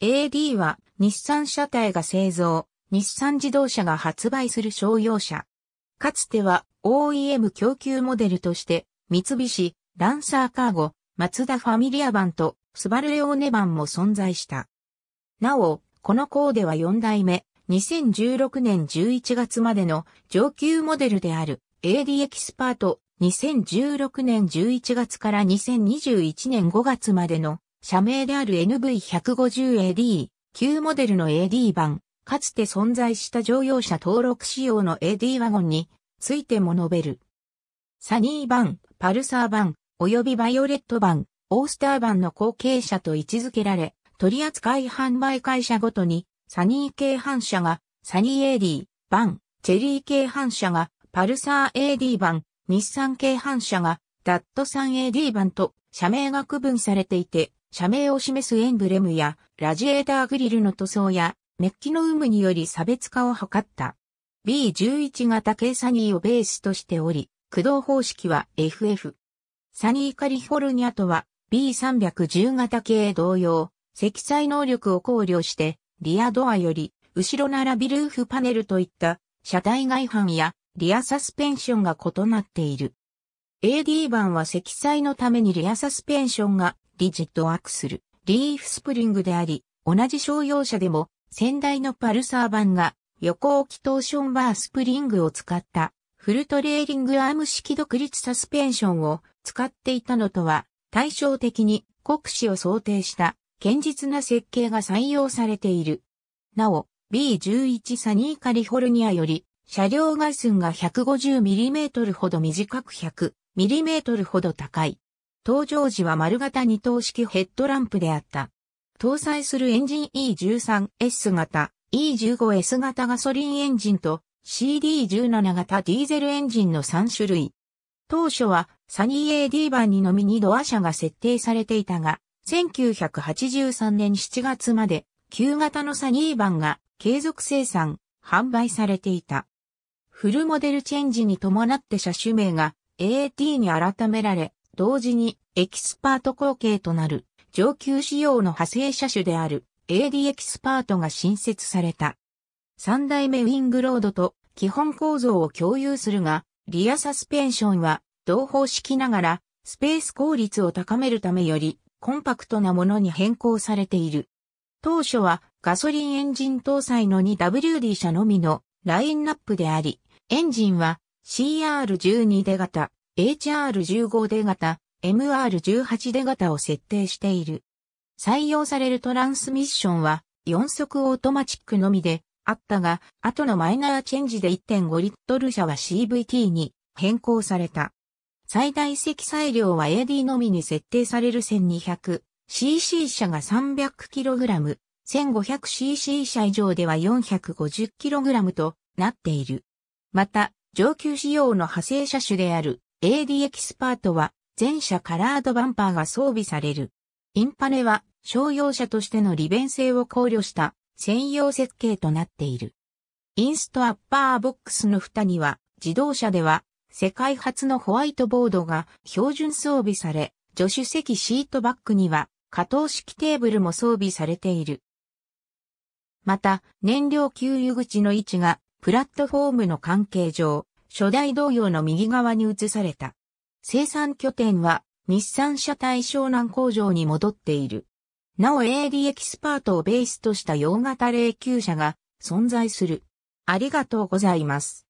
AD は日産車体が製造、日産自動車が発売する商用車。かつては OEM 供給モデルとして、三菱、ランサーカーゴ、マツダファミリア版と、スバルレオーネ版も存在した。なお、このコーデは4代目、2016年11月までの上級モデルである AD エキスパート、2016年11月から2021年5月までの社名である NV150AD、旧モデルの AD 版、かつて存在した乗用車登録仕様の AD ワゴンについても述べる。サニー版、パルサー版、及びバイオレット版、オースター版の後継者と位置づけられ、取扱い販売会社ごとに、サニー系販社が、サニー AD 版、チェリー系販社が、パルサー AD 版、日産系販社が、ダットサン AD 版と社名が区分されていて、社名を示すエンブレムや、ラジエーターグリルの塗装や、メッキの有無により差別化を図った。B11 型系サニーをベースとしており、駆動方式は FF。サニーカリフォルニアとは B310 型系同様、積載能力を考慮して、リアドアより、後ろ並びルーフパネルといった、車体外反やリアサスペンションが異なっている。AD 版は積載のためにリアサスペンションがリジットアクスル、リーフスプリングであり、同じ商用車でも、先代のパルサー版が、横置きトーションバースプリングを使った、フルトレーリングアーム式独立サスペンションを使っていたのとは、対照的に酷使を想定した堅実な設計が採用されている。なお、B11 サニーカリフォルニアより、車両外寸が 150mm ほど短く 100mm ほど高い。登場時は丸型二灯式ヘッドランプであった。搭載するエンジン E13S 型、E15S 型ガソリンエンジンと CD17 型ディーゼルエンジンの3種類。当初はサニー AD 版にのみ2ドア車が設定されていたが、1983年7月まで旧型のサニー版が継続生産、販売されていた。フルモデルチェンジに伴って車種名が AT に改められ、同時にエキスパート後継となる上級仕様の派生車種である AD エキスパートが新設された。三代目ウィングロードと基本構造を共有するが、リアサスペンションは同方式ながらスペース効率を高めるためよりコンパクトなものに変更されている。当初はガソリンエンジン搭載の 2WD 車のみのラインナップであり、エンジンは CR12 出型、HR15 出型、MR18 出型を設定している。採用されるトランスミッションは4速オートマチックのみであったが、後のマイナーチェンジで1.5リットル車は CVT に変更された。最大積載量は AD のみに設定される 1200cc 車が 300kg、1500cc 車以上では 450kg となっている。また、上級仕様の派生車種である AD エキスパートは全車カラードバンパーが装備される。インパネは商用車としての利便性を考慮した専用設計となっている。インストアッパーボックスの蓋には自動車では世界初のホワイトボードが標準装備され、助手席シートバックには加藤式テーブルも装備されている。また、燃料給油口の位置がプラットフォームの関係上、初代同様の右側に移された。生産拠点は日産車対象南工場に戻っている。なお AD エキスパートをベースとした洋型霊柩車が存在する。ありがとうございます。